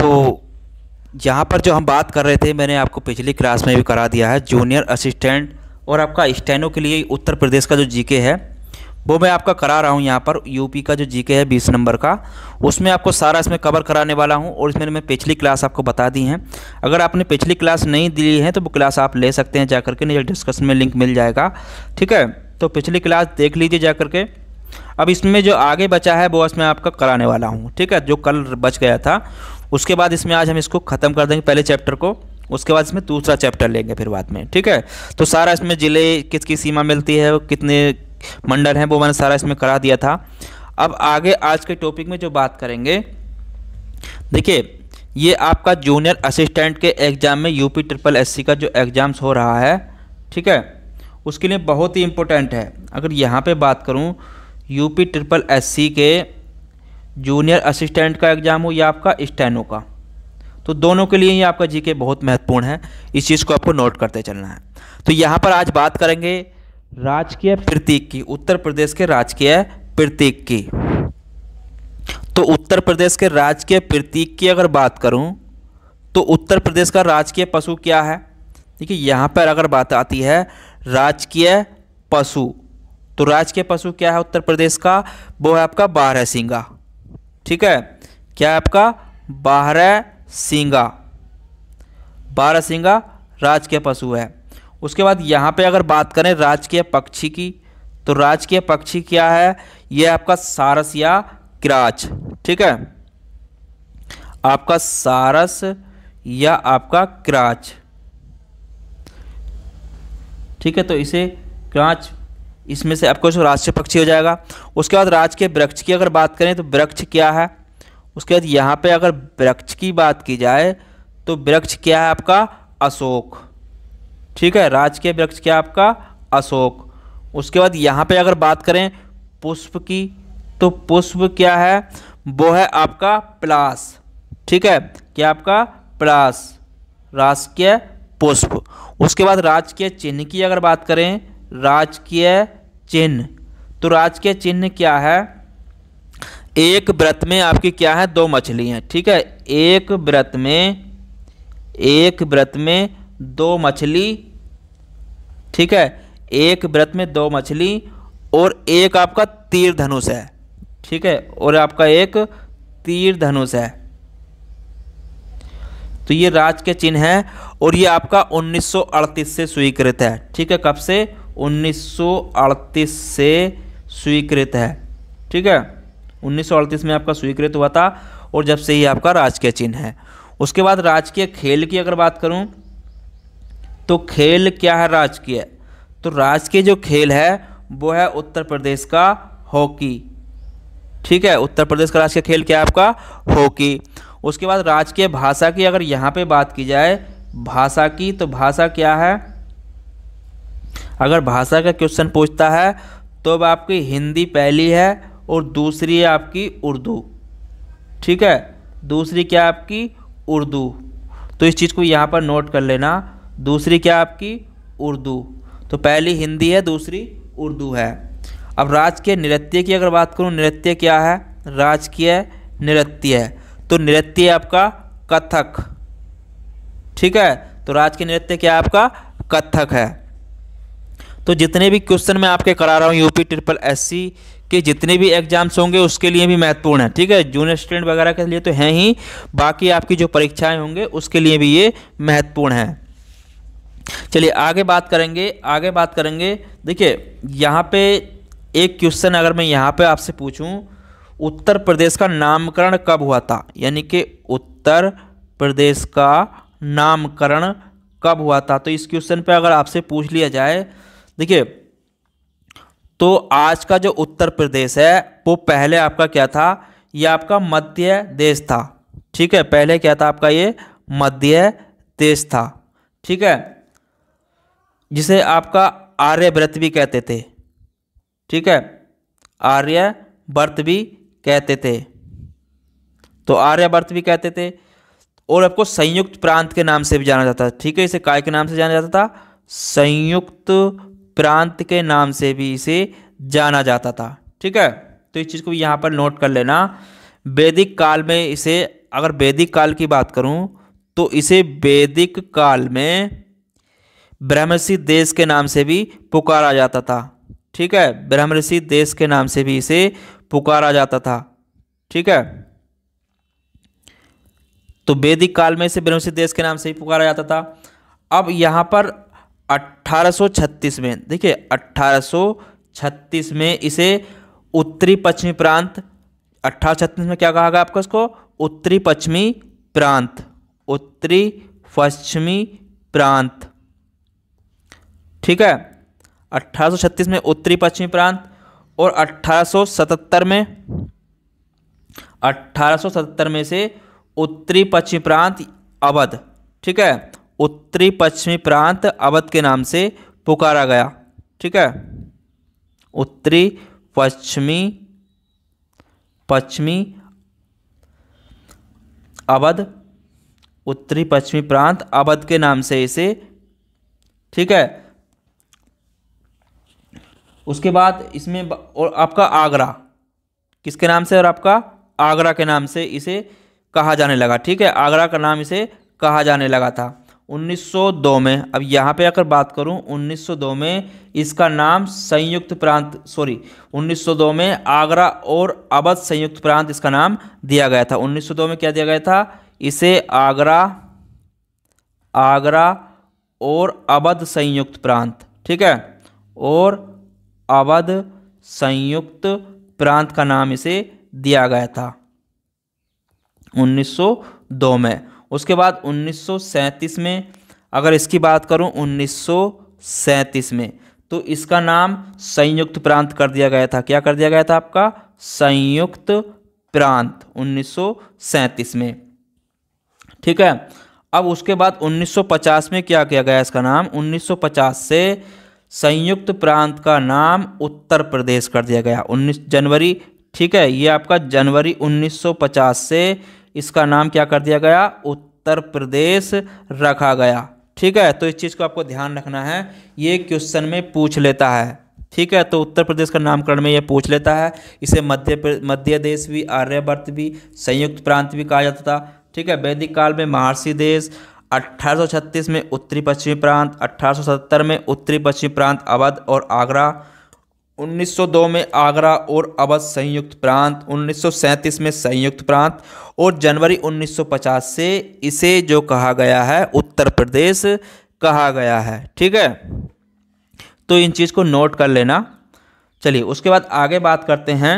तो यहाँ पर जो हम बात कर रहे थे मैंने आपको पिछली क्लास में भी करा दिया है जूनियर असिस्टेंट और आपका स्टैनो के लिए उत्तर प्रदेश का जो जीके है वो मैं आपका करा रहा हूँ यहाँ पर यूपी का जो जीके है बीस नंबर का उसमें आपको सारा इसमें कवर कराने वाला हूँ और इसमें मैं पिछली क्लास आपको बता दी हैं अगर आपने पिछली क्लास नहीं दी है तो वो क्लास आप ले सकते हैं जा के नीचे डिस्कशन तो में लिंक मिल जाएगा ठीक है तो पिछली क्लास देख लीजिए जा करके अब इसमें जो आगे बचा है वो इसमें आपका कराने वाला हूँ ठीक है जो कल बच गया था उसके बाद इसमें आज हम इसको ख़त्म कर देंगे पहले चैप्टर को उसके बाद इसमें दूसरा चैप्टर लेंगे फिर बाद में ठीक है तो सारा इसमें ज़िले किसकी सीमा मिलती है कितने मंडल हैं वो मैंने सारा इसमें करा दिया था अब आगे आज के टॉपिक में जो बात करेंगे देखिए ये आपका जूनियर असिस्टेंट के एग्ज़ाम में यूपी ट्रिपल एससी का जो एग्ज़ाम्स हो रहा है ठीक है उसके लिए बहुत ही इम्पोर्टेंट है अगर यहाँ पे बात करूँ यूपी ट्रिपल एससी के जूनियर असिस्टेंट का एग्ज़ाम हो या आपका स्टैनो का तो दोनों के लिए ही आपका जीके बहुत महत्वपूर्ण है इस चीज़ को आपको नोट करते चलना है तो यहाँ पर आज बात करेंगे राजकीय प्रतीक की उत्तर प्रदेश के राजकीय प्रतीक की तो उत्तर प्रदेश के राजकीय प्रतीक की अगर बात करूँ तो उत्तर प्रदेश का राजकीय पशु क्या है देखिए यहाँ पर अगर बात आती है राजकीय पशु तो राजकीय पशु क्या है उत्तर प्रदेश का वो है आपका बारह सिंगा ठीक है क्या है आपका बारह सिंगा बारह सिंगा राज्य के पशु है उसके बाद यहाँ पे अगर बात करें राजकीय पक्षी की तो राजकीय पक्षी क्या है यह आपका सारस या क्राच ठीक है आपका सारस या आपका क्राच ठीक है तो इसे क्राच इसमें से आपको राष्ट्रीय पक्षी हो जाएगा उसके बाद राज्य के वृक्ष की अगर बात करें तो वृक्ष क्या है उसके बाद यहाँ पे अगर वृक्ष की बात की जाए तो वृक्ष क्या है आपका अशोक ठीक है राज्य के वृक्ष क्या आपका अशोक उसके बाद यहाँ पे अगर बात करें पुष्प की तो पुष्प क्या है वो है आपका प्लास ठीक है क्या आपका प्लास राजकीय पुष्प उसके बाद राजकीय चिन्ह की अगर बात करें राजकीय चिन्ह तो राजकीय चिन्ह क्या है एक व्रत में आपकी क्या है दो मछली हैं ठीक है एक व्रत में एक व्रत में दो मछली ठीक है एक व्रत में दो मछली और एक आपका तीर धनुष है ठीक है और आपका एक तीर धनुष है तो ये राज के चिन्ह है और ये आपका 1938 से स्वीकृत है ठीक है कब से 1938 से स्वीकृत है ठीक है 1938 में आपका स्वीकृत हुआ था और जब से ही आपका राजकीय चिन्ह है उसके बाद राजकीय खेल की अगर बात करूं तो खेल क्या है राजकीय तो राजकीय जो खेल है वो है उत्तर प्रदेश का हॉकी ठीक है उत्तर प्रदेश का राजकीय खेल क्या है आपका हॉकी उसके बाद राजकीय भाषा की अगर यहाँ पे बात की जाए भाषा की तो भाषा क्या है अगर भाषा का क्वेश्चन पूछता है तो अब आपकी हिंदी पहली है और दूसरी है आपकी उर्दू ठीक है दूसरी क्या आपकी उर्दू तो इस चीज़ को यहाँ पर नोट कर लेना दूसरी क्या आपकी उर्दू तो पहली हिंदी है दूसरी उर्दू है अब राजकीय नृत्य की अगर बात करूँ नृत्य क्या है राजकीय नृत्य है तो नृत्य आपका कथक ठीक है तो राजकीय नृत्य क्या आपका कथक है तो जितने भी क्वेश्चन मैं आपके करा रहा हूँ यूपी ट्रिपल एस के जितने भी एग्जाम्स होंगे उसके लिए भी महत्वपूर्ण है ठीक है जूनियर स्टूडेंट वगैरह के लिए तो हैं ही बाकी आपकी जो परीक्षाएं होंगे उसके लिए भी ये महत्वपूर्ण है चलिए आगे बात करेंगे आगे बात करेंगे देखिए यहाँ पे एक क्वेश्चन अगर मैं यहाँ पे आपसे पूछूँ उत्तर प्रदेश का नामकरण कब हुआ था यानी कि उत्तर प्रदेश का नामकरण कब हुआ था तो इस क्वेश्चन पर अगर आपसे पूछ लिया जाए देखिए तो आज का जो उत्तर प्रदेश है वो पहले आपका क्या था ये आपका मध्य देश था ठीक है पहले क्या था आपका ये मध्य देश था ठीक है जिसे आपका आर्यव्रत भी कहते थे ठीक है आर्यव्रत भी कहते थे तो आर्यव्रत भी कहते थे और आपको संयुक्त प्रांत के नाम से भी जाना जाता था ठीक है इसे काय के नाम से जाना जाता था संयुक्त प्रांत के नाम से भी इसे जाना जाता था ठीक है तो इस चीज़ को यहाँ पर नोट कर लेना वैदिक काल में इसे अगर वैदिक काल की बात करूँ तो इसे वैदिक काल में ब्रह्मषि देश के नाम से भी पुकारा जाता था ठीक है ब्रह्मषि देश के नाम से भी इसे पुकारा जाता था ठीक है तो वैदिक काल में इसे ब्रह्मषि देश के नाम से ही पुकारा जाता था अब यहाँ पर 1836 में देखिए 1836 में इसे उत्तरी पश्चिमी प्रांत अट्ठारह में क्या कहा गया आपको इसको उत्तरी पश्चिमी प्रांत उत्तरी पश्चिमी प्रांत ठीक है 1836 में उत्तरी पश्चिमी प्रांत और 1877 में 1877 में से उत्तरी पश्चिमी प्रांत अवध ठीक है उत्तरी पश्चिमी प्रांत अवध के नाम से पुकारा गया ठीक है उत्तरी पश्चिमी पश्चिमी अवध उत्तरी पश्चिमी प्रांत अवध के नाम से इसे ठीक है उसके बाद इसमें और आपका आगरा किसके नाम से और आपका आगरा के नाम से इसे कहा जाने लगा ठीक है आगरा का नाम इसे कहा जाने लगा था 1902 में अब यहाँ पे अगर बात करूँ 1902 में इसका नाम संयुक्त प्रांत सॉरी 1902 में आगरा और अवध संयुक्त प्रांत इसका नाम दिया गया था 1902 में क्या दिया गया था इसे आगरा आगरा और अवध संयुक्त प्रांत ठीक है और अवध संयुक्त प्रांत का नाम इसे दिया गया था 1902 में उसके बाद 1937 में अगर इसकी बात करूं 1937 में तो इसका नाम संयुक्त प्रांत कर दिया गया था क्या कर दिया गया था आपका संयुक्त प्रांत 1937 में ठीक है अब उसके बाद 1950 में क्या किया गया इसका नाम 1950 से संयुक्त प्रांत का नाम उत्तर प्रदेश कर दिया गया 19 जनवरी ठीक है ये आपका जनवरी 1950 से इसका नाम क्या कर दिया गया उत्तर प्रदेश रखा गया ठीक है तो इस चीज़ को आपको ध्यान रखना है ये क्वेश्चन में पूछ लेता है ठीक है तो उत्तर प्रदेश का नामकरण में यह पूछ लेता है इसे मध्य मध्य देश भी आर्यवर्त भी संयुक्त प्रांत भी कहा जाता था ठीक है वैदिक काल में महर्षि देश 1836 में उत्तरी पश्चिमी प्रांत 1870 में उत्तरी पश्चिमी प्रांत अवध और आगरा 1902 में आगरा और अवध संयुक्त प्रांत 1937 में संयुक्त प्रांत और जनवरी 1950 से इसे जो कहा गया है उत्तर प्रदेश कहा गया है ठीक है तो इन चीज़ को नोट कर लेना चलिए उसके बाद आगे बात करते हैं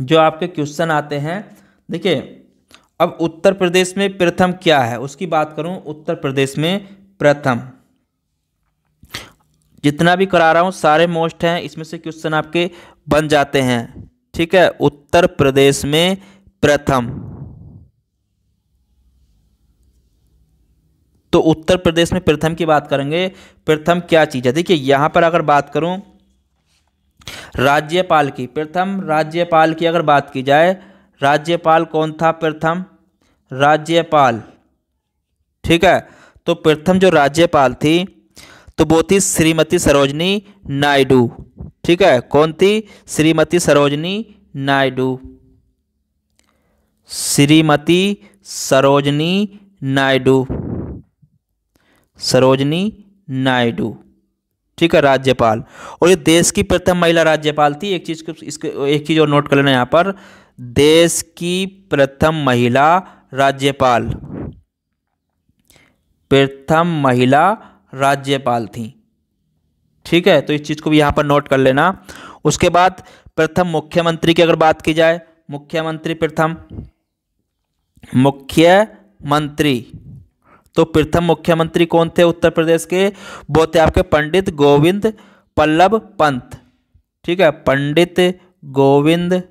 जो आपके क्वेश्चन आते हैं देखिए अब उत्तर प्रदेश में प्रथम क्या है उसकी बात करूं उत्तर प्रदेश में प्रथम जितना भी करा रहा हूँ सारे मोस्ट हैं इसमें से क्वेश्चन आपके बन जाते हैं ठीक है उत्तर प्रदेश में प्रथम तो उत्तर प्रदेश में प्रथम की बात करेंगे प्रथम क्या चीज़ है देखिए यहाँ पर अगर बात करूँ राज्यपाल की प्रथम राज्यपाल की अगर बात की जाए राज्यपाल कौन था प्रथम राज्यपाल ठीक है तो प्रथम जो राज्यपाल थी तो वो थी श्रीमती सरोजनी नायडू ठीक है कौन थी श्रीमती सरोजनी नायडू श्रीमती सरोजनी नायडू सरोजनी नायडू ठीक है राज्यपाल और ये देश की प्रथम महिला राज्यपाल थी एक चीज़ को इसको एक चीज़ और नोट कर लेना यहां पर देश की प्रथम महिला राज्यपाल प्रथम महिला राज्यपाल थीं ठीक है तो इस चीज़ को भी यहाँ पर नोट कर लेना उसके बाद प्रथम मुख्यमंत्री की अगर बात की जाए मुख्यमंत्री प्रथम मुख्यमंत्री तो प्रथम मुख्यमंत्री कौन थे उत्तर प्रदेश के वो थे आपके पंडित गोविंद पल्लव पंत ठीक है पंडित गोविंद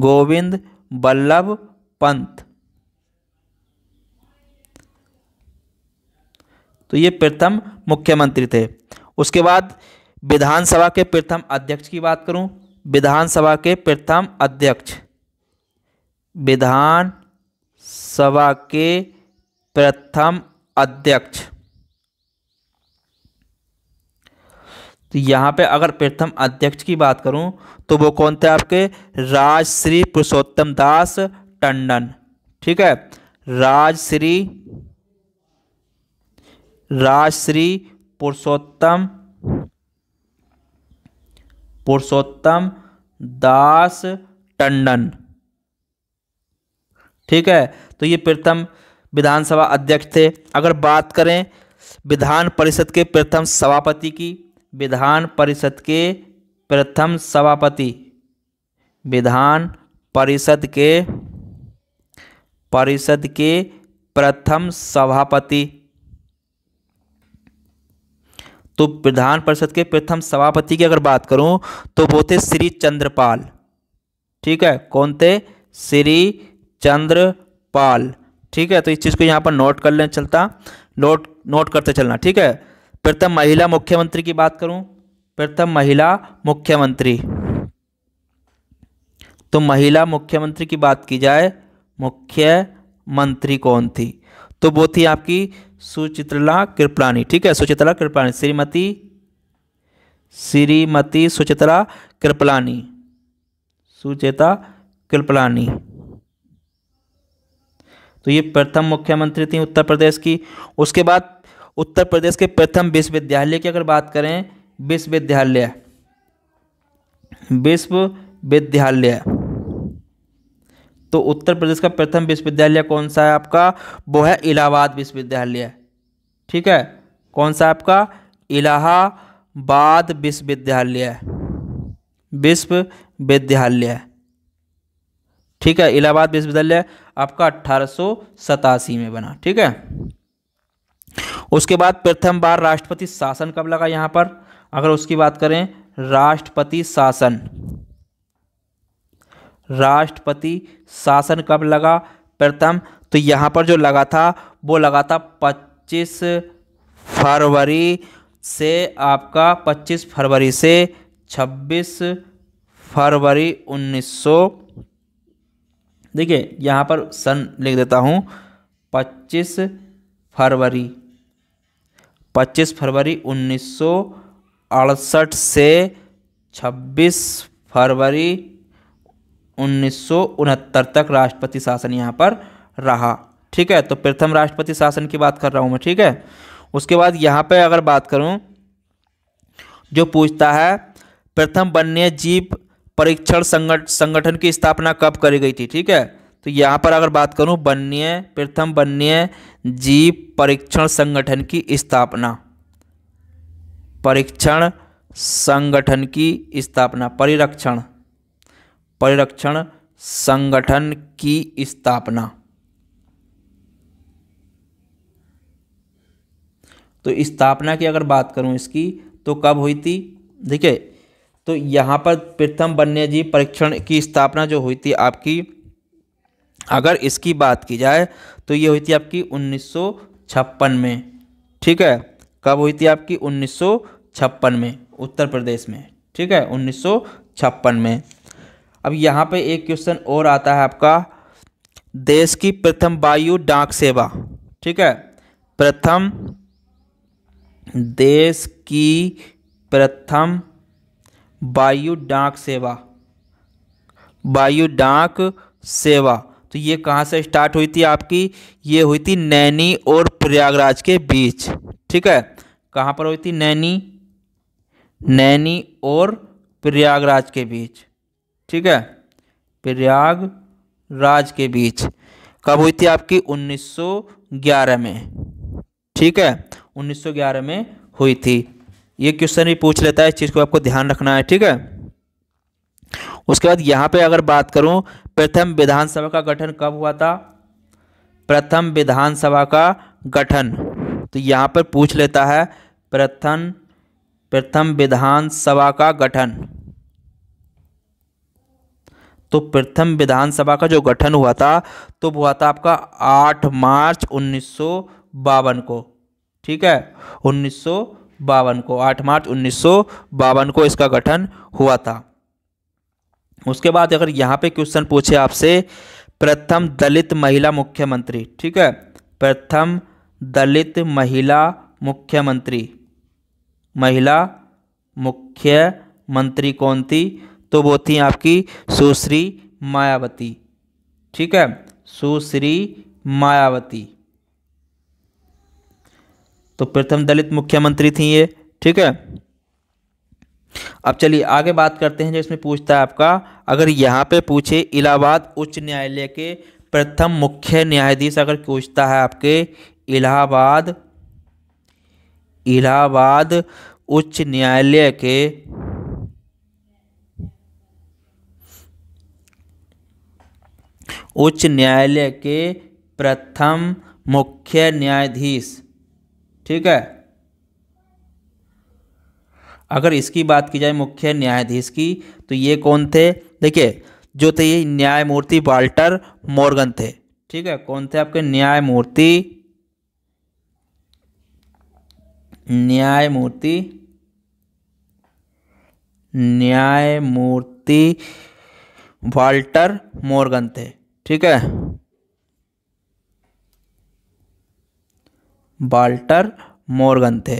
गोविंद बल्लभ पंत तो ये प्रथम मुख्यमंत्री थे उसके बाद विधानसभा के प्रथम अध्यक्ष की बात करूं विधानसभा के प्रथम अध्यक्ष विधान सभा के प्रथम अध्यक्ष तो यहाँ पे अगर प्रथम अध्यक्ष की बात करूँ तो वो कौन थे आपके राजश्री पुरुषोत्तम दास टंडन ठीक है राजश्री राजश्री पुरुषोत्तम पुरुषोत्तम दास टंडन ठीक है तो ये प्रथम विधानसभा अध्यक्ष थे अगर बात करें विधान परिषद के प्रथम सभापति की विधान परिषद के प्रथम सभापति विधान परिषद के परिषद के प्रथम सभापति तो विधान परिषद के प्रथम सभापति की अगर बात करूं तो वो थे श्री चंद्रपाल ठीक है कौन थे श्री चंद्रपाल ठीक है तो इस चीज़ को यहाँ पर नोट कर लेना चलता नोट नोट करते चलना ठीक है प्रथम महिला मुख्यमंत्री की बात करूं प्रथम महिला मुख्यमंत्री तो महिला मुख्यमंत्री की बात की जाए मुख्यमंत्री कौन थी तो वो थी आपकी सुचित्रला कृपलानी ठीक है सुचित्रा कृपलानी श्रीमती श्रीमती सुचित्रा कृपलानी सुचेता कृपलानी तो ये प्रथम मुख्यमंत्री थी उत्तर प्रदेश की उसके बाद उत्तर प्रदेश के प्रथम विश्वविद्यालय की अगर बात करें विश्वविद्यालय विश्वविद्यालय तो उत्तर प्रदेश का प्रथम विश्वविद्यालय कौन सा है आपका वो है इलाहाबाद विश्वविद्यालय ठीक है कौन सा आपका इलाहाबाद विश्वविद्यालय विश्वविद्यालय ठीक है इलाहाबाद विश्वविद्यालय आपका अट्ठारह में बना ठीक है उसके बाद प्रथम बार राष्ट्रपति शासन कब लगा यहाँ पर अगर उसकी बात करें राष्ट्रपति शासन राष्ट्रपति शासन कब लगा प्रथम तो यहाँ पर जो लगा था वो लगा था पच्चीस फरवरी से आपका पच्चीस फरवरी से छब्बीस फरवरी उन्नीस सौ देखिए यहाँ पर सन लिख देता हूँ पच्चीस फरवरी पच्चीस फरवरी उन्नीस सौ अड़सठ से छब्बीस फरवरी उन्नीस तक राष्ट्रपति शासन यहाँ पर रहा ठीक है तो प्रथम राष्ट्रपति शासन की बात कर रहा हूँ मैं ठीक है उसके बाद यहाँ पर अगर बात करूँ जो पूछता है प्रथम वन्य जीव परीक्षण संगठ संगठन की स्थापना कब करी गई थी ठीक है तो यहाँ पर अगर बात करूँ वन्य प्रथम वन्य जीव परीक्षण संगठन की स्थापना परीक्षण संगठन की स्थापना परिरक्षण परिरक्षण संगठन की स्थापना तो स्थापना की अगर बात करूं इसकी तो कब हुई थी देखिए तो यहाँ पर प्रथम वन्य परीक्षण की स्थापना जो हुई थी आपकी अगर इसकी बात की जाए तो ये हुई थी आपकी 1956 में ठीक है कब हुई थी आपकी 1956 में उत्तर प्रदेश में ठीक है 1956 में अब यहाँ पे एक क्वेश्चन और आता है आपका देश की प्रथम वायु डाक सेवा ठीक है प्रथम देश की प्रथम वायु डाक सेवा वायु डाक सेवा तो ये कहाँ से स्टार्ट हुई थी आपकी ये हुई थी नैनी और प्रयागराज के बीच ठीक है कहाँ पर हुई थी नैनी नैनी और प्रयागराज के बीच ठीक है प्रयाग राज के बीच कब हुई थी आपकी 1911 में ठीक है 1911 में हुई थी ये क्वेश्चन भी पूछ लेता है इस चीज़ को आपको ध्यान रखना है ठीक है उसके बाद यहाँ पे अगर बात करूँ प्रथम विधानसभा का गठन कब हुआ था प्रथम विधानसभा का गठन तो यहाँ पर पूछ लेता है प्रथम प्रथम विधानसभा का गठन तो प्रथम विधानसभा का जो गठन हुआ था तो हुआ था आपका आठ मार्च उन्नीस को ठीक है उन्नीस को आठ मार्च उन्नीस को इसका गठन हुआ था उसके बाद अगर यहाँ पे क्वेश्चन पूछे आपसे प्रथम दलित महिला मुख्यमंत्री ठीक है प्रथम दलित महिला मुख्यमंत्री महिला मुख्यमंत्री कौन थी तो वो थी आपकी सुश्री मायावती ठीक है सुश्री मायावती तो प्रथम दलित मुख्यमंत्री थी ये ठीक है अब चलिए आगे बात करते हैं जो इसमें पूछता है आपका अगर यहाँ पे पूछे इलाहाबाद उच्च न्यायालय के प्रथम मुख्य न्यायाधीश अगर पूछता है आपके इलाहाबाद इलाहाबाद उच्च न्यायालय के उच्च न्यायालय के प्रथम मुख्य न्यायाधीश ठीक है अगर इसकी बात की जाए मुख्य न्यायाधीश की तो ये कौन थे देखिए जो थे ये न्यायमूर्ति वाल्टर मोर्गन थे ठीक है कौन थे आपके न्यायमूर्ति न्यायमूर्ति न्यायमूर्ति वाल्टर मोर्गन थे ठीक है बाल्टर मोरगन थे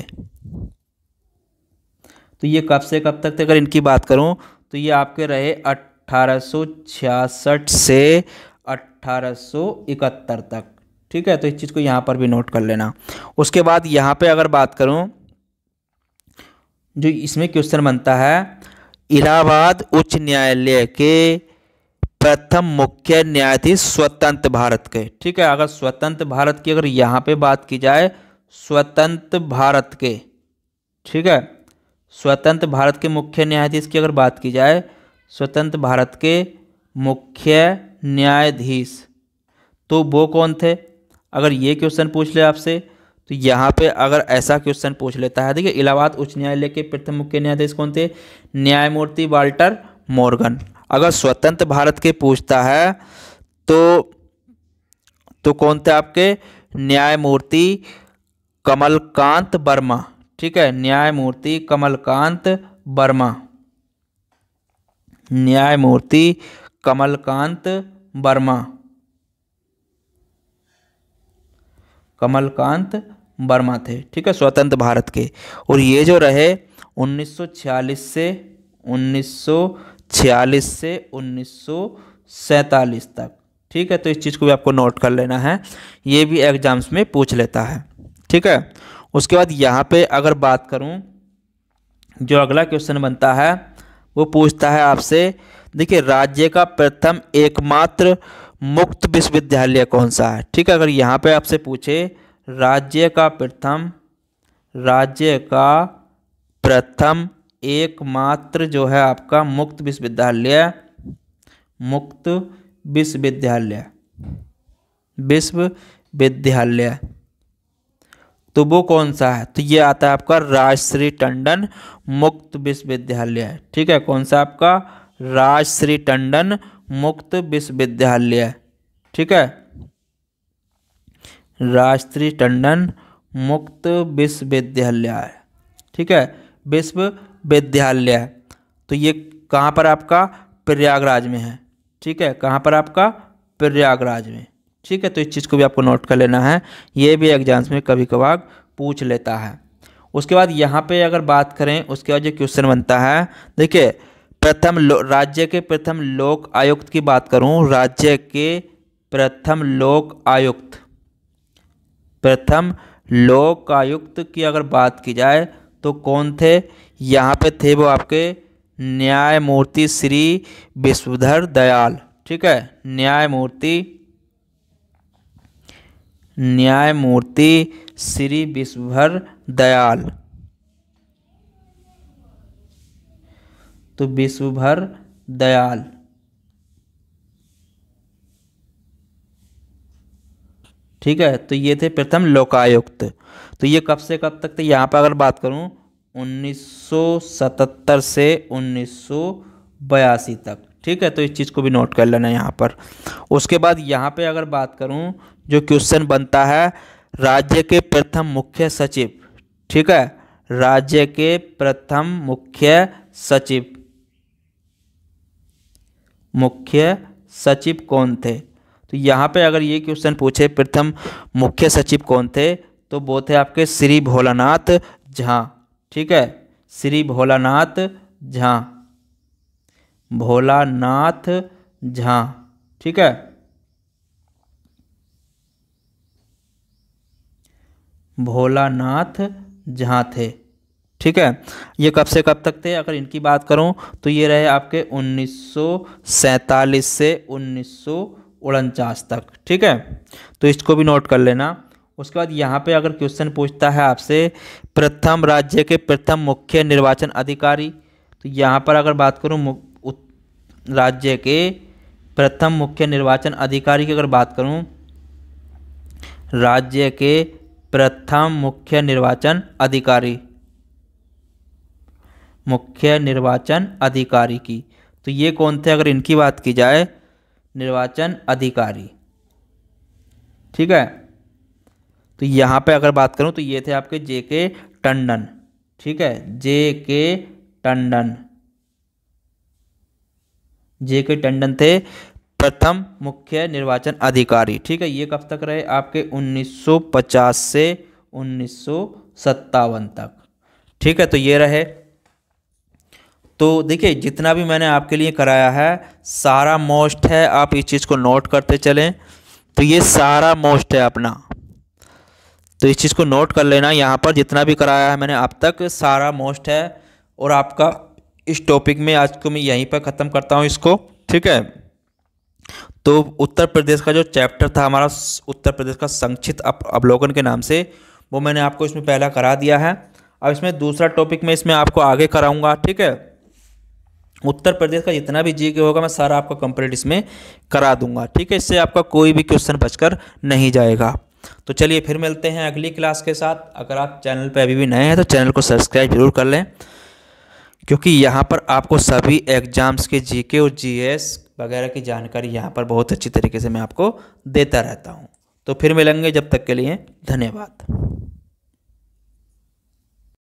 तो ये कब से कब तक थे अगर इनकी बात करूं तो ये आपके रहे 1866 से 1871 तक ठीक है तो इस चीज़ को यहाँ पर भी नोट कर लेना उसके बाद यहाँ पे अगर बात करूं जो इसमें क्वेश्चन बनता है इलाहाबाद उच्च न्यायालय के प्रथम मुख्य न्यायाधीश स्वतंत्र भारत के ठीक है अगर स्वतंत्र भारत की अगर यहाँ पे बात की जाए स्वतंत्र भारत के ठीक है स्वतंत्र भारत के मुख्य न्यायाधीश की अगर बात की जाए स्वतंत्र भारत के मुख्य न्यायाधीश तो वो कौन थे अगर ये क्वेश्चन पूछ ले आपसे तो यहाँ पे अगर ऐसा क्वेश्चन पूछ लेता है देखिए इलाहाबाद उच्च न्यायालय के प्रथम मुख्य न्यायाधीश कौन थे न्यायमूर्ति वाल्टर मॉर्गन अगर स्वतंत्र भारत के पूछता है तो तो कौन थे आपके न्यायमूर्ति कमलकांत वर्मा ठीक है न्यायमूर्ति कमलकांत वर्मा न्यायमूर्ति कमलकांत वर्मा कमलकांत वर्मा थे ठीक है स्वतंत्र भारत के और ये जो रहे 1946 से छियालीस से उन्नीस तक ठीक है तो इस चीज़ को भी आपको नोट कर लेना है ये भी एग्ज़ाम्स में पूछ लेता है ठीक है उसके बाद यहाँ पे अगर बात करूँ जो अगला क्वेश्चन बनता है वो पूछता है आपसे देखिए राज्य का प्रथम एकमात्र मुक्त विश्वविद्यालय कौन सा है ठीक है अगर यहाँ पे आपसे पूछे राज्य का प्रथम राज्य का प्रथम एकमात्र जो है आपका मुक्त विश्वविद्यालय मुक्त विश्वविद्यालय विश्वविद्यालय तो वो कौन सा है तो ये आता है आपका राजश्री टंडन मुक्त विश्वविद्यालय ठीक है कौन सा आपका राजश्री टंडन मुक्त विश्वविद्यालय ठीक है राजश्री टंडन मुक्त विश्वविद्यालय ठीक है विश्व विद्यालय तो ये कहाँ पर आपका प्रयागराज में है ठीक है कहाँ पर आपका प्रयागराज में ठीक है तो इस चीज़ को भी आपको नोट कर लेना है ये भी एग्जाम्स में कभी कभार पूछ लेता है उसके बाद यहाँ पे अगर बात करें उसके बाद जो क्वेश्चन बनता है देखिए प्रथम राज्य के प्रथम लोक आयुक्त की बात करूँ राज्य के प्रथम लोक आयुक्त प्रथम लोक आयुक्त की अगर बात की जाए तो कौन थे यहाँ पे थे वो आपके न्यायमूर्ति श्री विश्वधर दयाल ठीक है न्यायमूर्ति न्यायमूर्ति श्री विश्वभर दयाल तो विश्वभर दयाल ठीक है तो ये थे प्रथम लोकायुक्त तो ये कब से कब तक थे यहाँ पर अगर बात करूँ 1977 से 1982 तक ठीक है तो इस चीज़ को भी नोट कर लेना यहाँ पर उसके बाद यहाँ पे अगर बात करूँ जो क्वेश्चन बनता है राज्य के प्रथम मुख्य सचिव ठीक है राज्य के प्रथम मुख्य सचिव मुख्य सचिव कौन थे तो यहाँ पे अगर ये क्वेश्चन पूछे प्रथम मुख्य सचिव कौन थे तो वो थे आपके श्री भोलानाथ झा ठीक है श्री भोलानाथ झा भोलानाथ झा ठीक है भोलानाथ झा थे ठीक है ये कब से कब तक थे अगर इनकी बात करूं तो ये रहे आपके 1947 से उन्नीस तक ठीक है तो इसको भी नोट कर लेना उसके बाद यहाँ पे अगर क्वेश्चन पूछता है आपसे प्रथम राज्य के प्रथम मुख्य निर्वाचन अधिकारी तो यहाँ पर अगर बात करूँ राज्य के प्रथम मुख्य निर्वाचन अधिकारी की अगर बात करूँ राज्य के प्रथम मुख्य निर्वाचन अधिकारी मुख्य निर्वाचन अधिकारी की तो ये कौन थे अगर इनकी बात की जाए निर्वाचन अधिकारी ठीक है तो यहाँ पे अगर बात करूँ तो ये थे आपके जे के टंडन ठीक है जे के टंडन जे के टंडन थे प्रथम मुख्य निर्वाचन अधिकारी ठीक है ये कब तक रहे आपके 1950 से उन्नीस तक ठीक है तो ये रहे तो देखिए जितना भी मैंने आपके लिए कराया है सारा मोस्ट है आप इस चीज़ को नोट करते चलें तो ये सारा मोस्ट है अपना तो इस चीज़ को नोट कर लेना यहाँ पर जितना भी कराया है मैंने अब तक सारा मोस्ट है और आपका इस टॉपिक में आज को मैं यहीं पर ख़त्म करता हूँ इसको ठीक है तो उत्तर प्रदेश का जो चैप्टर था हमारा उत्तर प्रदेश का संक्षिप्त अवलोकन के नाम से वो मैंने आपको इसमें पहला करा दिया है अब इसमें दूसरा टॉपिक मैं इसमें आपको आगे कराऊंगा ठीक है उत्तर प्रदेश का जितना भी जी के होगा मैं सारा आपका कंप्लीट इसमें करा दूंगा ठीक है इससे आपका कोई भी क्वेश्चन बचकर नहीं जाएगा तो चलिए फिर मिलते हैं अगली क्लास के साथ अगर आप चैनल पर अभी भी नए हैं तो चैनल को सब्सक्राइब जरूर कर लें क्योंकि यहाँ पर आपको सभी एग्ज़ाम्स के जीके और जीएस वगैरह की जानकारी यहाँ पर बहुत अच्छी तरीके से मैं आपको देता रहता हूँ तो फिर मिलेंगे जब तक के लिए धन्यवाद